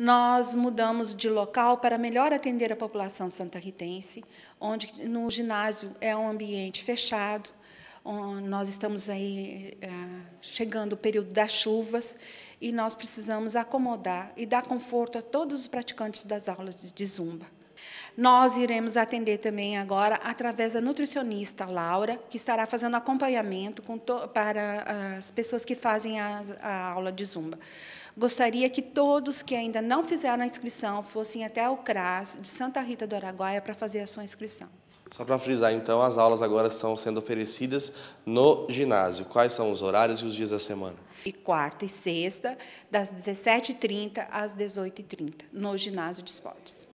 Nós mudamos de local para melhor atender a população santarritense, onde no ginásio é um ambiente fechado. Nós estamos aí é, chegando o período das chuvas e nós precisamos acomodar e dar conforto a todos os praticantes das aulas de zumba. Nós iremos atender também agora através da nutricionista Laura, que estará fazendo acompanhamento para as pessoas que fazem a, a aula de Zumba. Gostaria que todos que ainda não fizeram a inscrição fossem até o CRAS de Santa Rita do Araguaia para fazer a sua inscrição. Só para frisar, então, as aulas agora estão sendo oferecidas no ginásio. Quais são os horários e os dias da semana? E quarta e sexta, das 17h30 às 18h30, no ginásio de esportes.